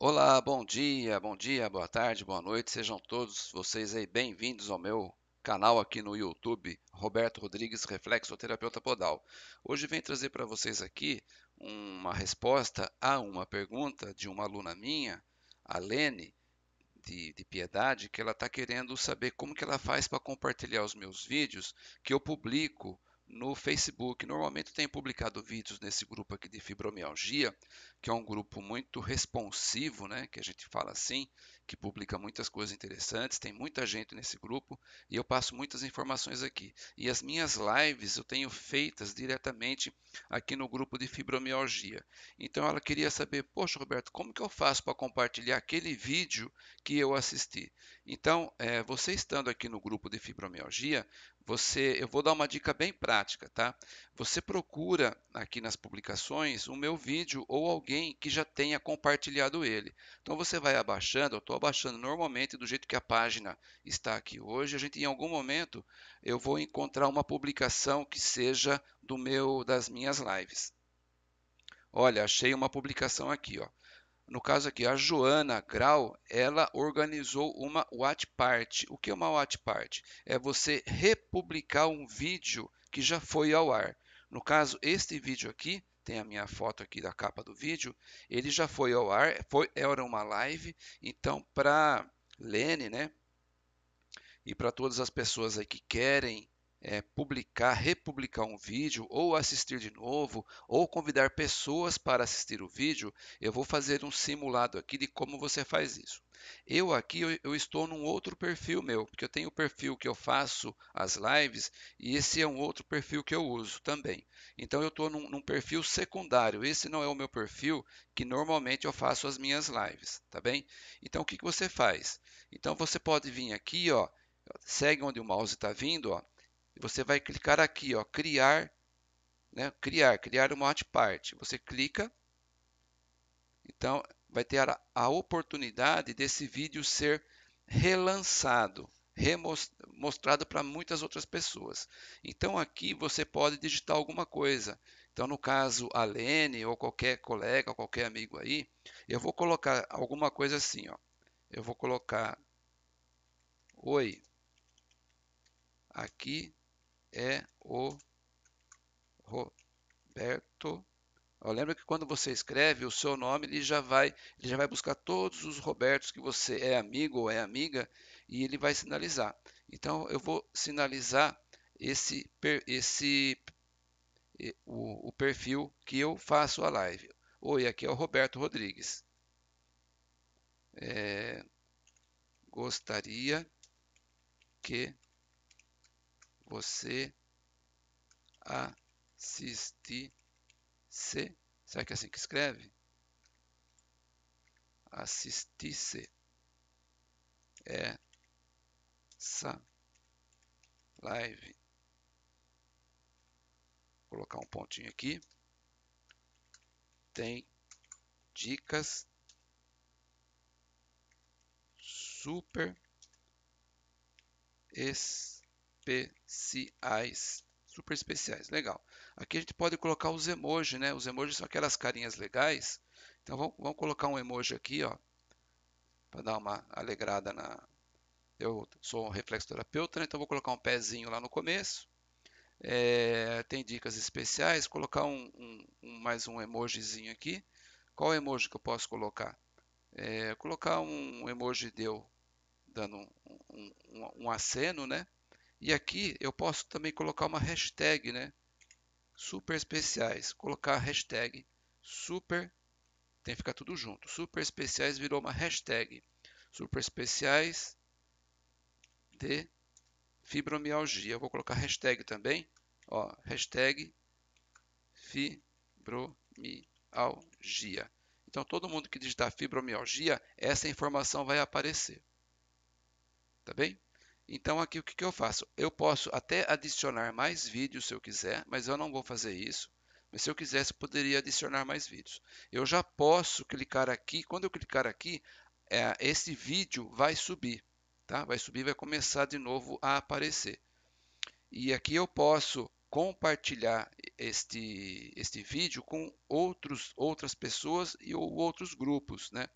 Olá, bom dia, bom dia, boa tarde, boa noite, sejam todos vocês aí bem-vindos ao meu canal aqui no YouTube, Roberto Rodrigues, reflexoterapeuta podal. Hoje vem trazer para vocês aqui uma resposta a uma pergunta de uma aluna minha, a Lene, de, de Piedade, que ela está querendo saber como que ela faz para compartilhar os meus vídeos que eu publico no Facebook. Normalmente tenho publicado vídeos nesse grupo aqui de fibromialgia, que é um grupo muito responsivo, né, que a gente fala assim, que publica muitas coisas interessantes, tem muita gente nesse grupo e eu passo muitas informações aqui. E as minhas lives eu tenho feitas diretamente aqui no grupo de fibromialgia. Então ela queria saber, poxa Roberto, como que eu faço para compartilhar aquele vídeo que eu assisti? Então, é, você estando aqui no grupo de fibromialgia, você, eu vou dar uma dica bem prática, tá? Você procura aqui nas publicações o meu vídeo ou alguém que já tenha compartilhado ele. Então você vai abaixando, eu estou abaixando normalmente do jeito que a página está aqui hoje. A gente em algum momento eu vou encontrar uma publicação que seja do meu das minhas lives. Olha, achei uma publicação aqui, ó no caso aqui, a Joana Grau, ela organizou uma watch party. O que é uma watch party? É você republicar um vídeo que já foi ao ar. No caso, este vídeo aqui, tem a minha foto aqui da capa do vídeo, ele já foi ao ar, foi, era uma live, então para Lene, né? E para todas as pessoas aí que querem é, publicar, republicar um vídeo, ou assistir de novo, ou convidar pessoas para assistir o vídeo, eu vou fazer um simulado aqui de como você faz isso. Eu aqui eu, eu estou num outro perfil meu, porque eu tenho o perfil que eu faço as lives e esse é um outro perfil que eu uso também. Então eu estou num, num perfil secundário. Esse não é o meu perfil que normalmente eu faço as minhas lives, tá bem? Então o que, que você faz? Então você pode vir aqui, ó, segue onde o mouse está vindo, ó você vai clicar aqui, ó, criar, né, criar, criar uma hotpart. Você clica, então vai ter a, a oportunidade desse vídeo ser relançado, mostrado para muitas outras pessoas. Então aqui você pode digitar alguma coisa. Então no caso a Lene ou qualquer colega, qualquer amigo aí, eu vou colocar alguma coisa assim, ó. Eu vou colocar oi aqui é o Roberto. Ó, lembra que quando você escreve o seu nome, ele já vai, ele já vai buscar todos os Robertos que você é amigo ou é amiga e ele vai sinalizar. Então eu vou sinalizar esse esse o, o perfil que eu faço a live. Oi, aqui é o Roberto Rodrigues. É, gostaria que você se Será que é assim que escreve? é Essa live. Vou colocar um pontinho aqui. Tem dicas super. Esse especiais. Super especiais, legal. Aqui a gente pode colocar os emojis, né? Os emojis são aquelas carinhas legais. Então vamos, vamos colocar um emoji aqui, ó. Para dar uma alegrada na. Eu sou um reflexoterapeuta, né? então vou colocar um pezinho lá no começo. É, tem dicas especiais, colocar um, um, um, mais um emojizinho aqui. Qual emoji que eu posso colocar? É, colocar um emoji deu dando um, um, um aceno, né? E aqui eu posso também colocar uma hashtag, né? Super especiais. Colocar a hashtag super. Tem que ficar tudo junto. Super especiais virou uma hashtag. Super especiais de fibromialgia. Eu vou colocar hashtag também. Ó, hashtag fibromialgia. Então, todo mundo que digitar fibromialgia, essa informação vai aparecer. Tá bem? Então aqui o que, que eu faço? Eu posso até adicionar mais vídeos se eu quiser, mas eu não vou fazer isso. Mas se eu quisesse, poderia adicionar mais vídeos. Eu já posso clicar aqui. Quando eu clicar aqui, é, esse vídeo vai subir. Tá? Vai subir, vai começar de novo a aparecer. E aqui eu posso compartilhar este, este vídeo com outros, outras pessoas e ou outros grupos. Né?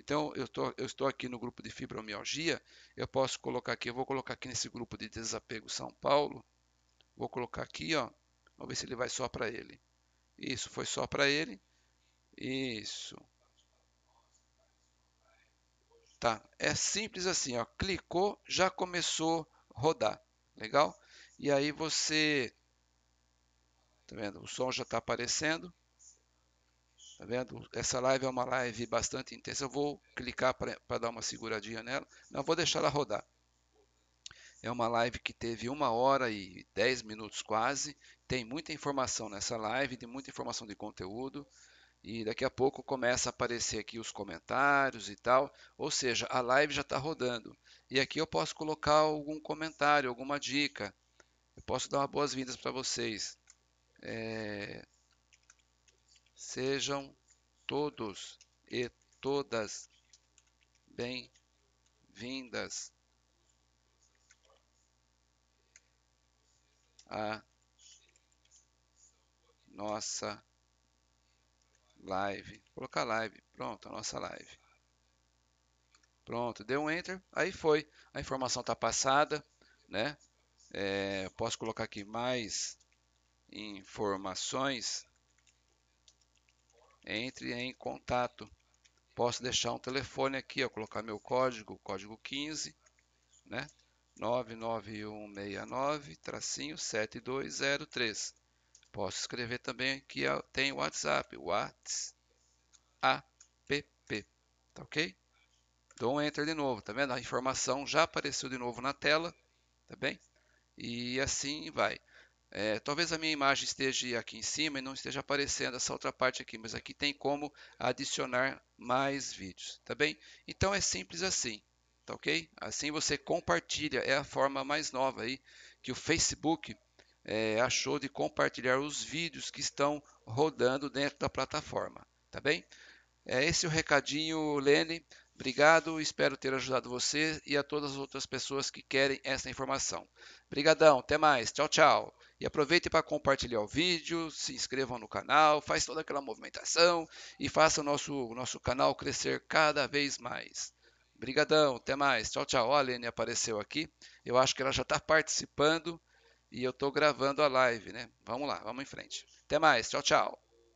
Então, eu, tô, eu estou aqui no grupo de fibromialgia, eu posso colocar aqui, eu vou colocar aqui nesse grupo de desapego São Paulo, vou colocar aqui, ó, vamos ver se ele vai só para ele. Isso, foi só para ele. Isso. Tá, é simples assim, ó, clicou, já começou a rodar, legal? E aí você, tá vendo, o som já está aparecendo. Tá vendo? Essa live é uma live bastante intensa. Eu vou clicar para dar uma seguradinha nela. Não, vou deixar ela rodar. É uma live que teve uma hora e dez minutos quase. Tem muita informação nessa live, tem muita informação de conteúdo. E daqui a pouco começa a aparecer aqui os comentários e tal. Ou seja, a live já está rodando. E aqui eu posso colocar algum comentário, alguma dica. Eu posso dar boas-vindas para vocês. É... Sejam todos e todas bem-vindas à nossa live. Vou colocar live. Pronto, a nossa live. Pronto, deu um enter, aí foi. A informação está passada, né? É, posso colocar aqui mais informações entre em contato. Posso deixar um telefone aqui, ó, colocar meu código, código 15, né? 99169 7203. Posso escrever também que tem WhatsApp, WhatsApp, tá ok? Dou então, um Enter de novo, tá vendo? A informação já apareceu de novo na tela, tá bem? E assim vai. É, talvez a minha imagem esteja aqui em cima e não esteja aparecendo essa outra parte aqui, mas aqui tem como adicionar mais vídeos, tá bem? Então é simples assim, tá ok? Assim você compartilha, é a forma mais nova aí que o Facebook é, achou de compartilhar os vídeos que estão rodando dentro da plataforma, tá bem? É esse o recadinho, Lene. Obrigado, espero ter ajudado você e a todas as outras pessoas que querem essa informação. Obrigadão, até mais, tchau, tchau. E aproveitem para compartilhar o vídeo, se inscrevam no canal, faz toda aquela movimentação e faça o nosso, o nosso canal crescer cada vez mais. Brigadão, até mais. Tchau, tchau. a Lene apareceu aqui. Eu acho que ela já está participando e eu estou gravando a live, né? Vamos lá, vamos em frente. Até mais. Tchau, tchau.